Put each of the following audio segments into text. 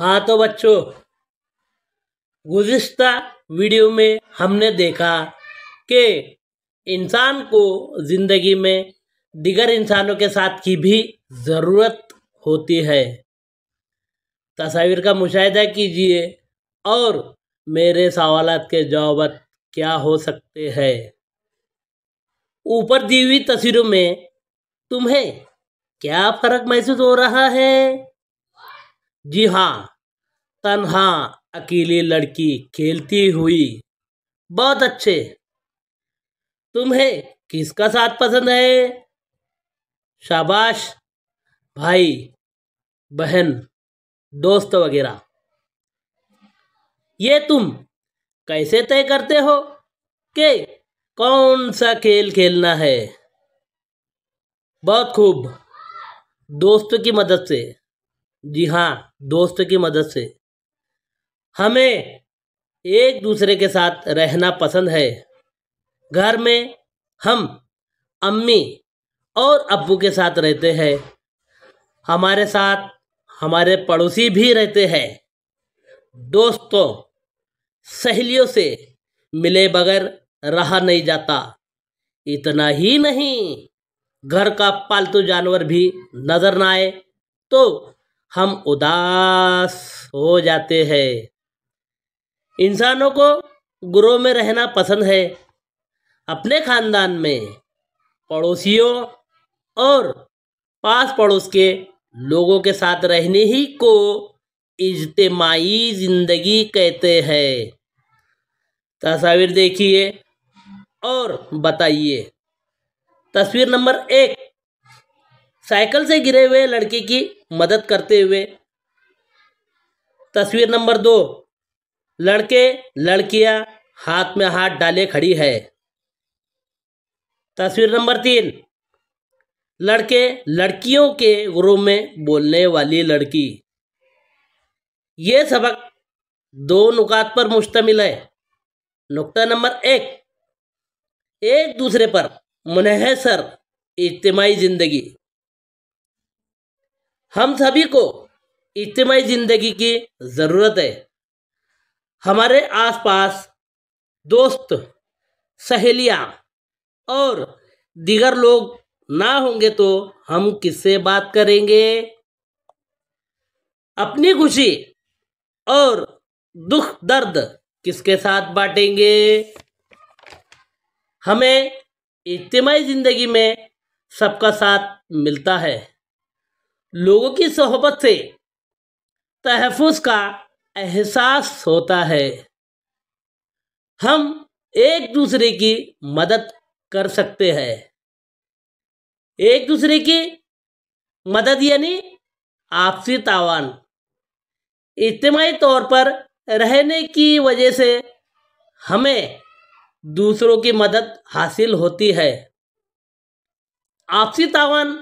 हाँ तो बच्चों गुज्त वीडियो में हमने देखा कि इंसान को ज़िंदगी में दिगर इंसानों के साथ की भी ज़रूरत होती है तस्वीर का मुशाह कीजिए और मेरे सवाल के जवाब क्या हो सकते हैं ऊपर दी हुई तस्वीरों में तुम्हें क्या फ़र्क महसूस हो रहा है जी हाँ तन्हा अकेली लड़की खेलती हुई बहुत अच्छे तुम्हें किसका साथ पसंद है शाबाश भाई बहन दोस्त वगैरह ये तुम कैसे तय करते हो कि कौन सा खेल खेलना है बहुत खूब दोस्त की मदद से जी हाँ दोस्त की मदद से हमें एक दूसरे के साथ रहना पसंद है घर में हम अम्मी और अब्बू के साथ रहते हैं हमारे साथ हमारे पड़ोसी भी रहते हैं दोस्तों सहेलियों से मिले बगैर रहा नहीं जाता इतना ही नहीं घर का पालतू जानवर भी नजर ना आए तो हम उदास हो जाते हैं इंसानों को गुरु में रहना पसंद है अपने ख़ानदान में पड़ोसियों और पास पड़ोस के लोगों के साथ रहने ही को इजतमाही ज़िंदगी कहते हैं तस्वीर देखिए और बताइए तस्वीर नंबर एक साइकिल से गिरे हुए लड़के की मदद करते हुए तस्वीर नंबर दो लड़के लड़कियां हाथ में हाथ डाले खड़ी है तस्वीर नंबर तीन लड़के लड़कियों के ग्रुप में बोलने वाली लड़की ये सबक दो नुकात पर मुश्तमिल है नुकता नंबर एक एक दूसरे पर मुनहसर इज्तमाही ज़िंदगी हम सभी को इज्तमाही ज़िंदगी की ज़रूरत है हमारे आसपास दोस्त सहेलियाँ और दीगर लोग ना होंगे तो हम किससे बात करेंगे अपनी खुशी और दुख दर्द किसके साथ बांटेंगे हमें इज्तमाही ज़िंदगी में सबका साथ मिलता है लोगों की सोहबत से तहफ़ का एहसास होता है हम एक दूसरे की मदद कर सकते हैं एक दूसरे की मदद यानी आपसी तावान इज्तमाही तौर पर रहने की वजह से हमें दूसरों की मदद हासिल होती है आपसी तावान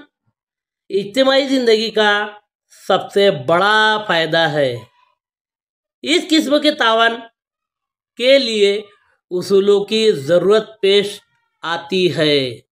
इज्तमाही ज़िंदगी का सबसे बड़ा फ़ायदा है इस किस्म के तावन के लिए उसूलों की ज़रूरत पेश आती है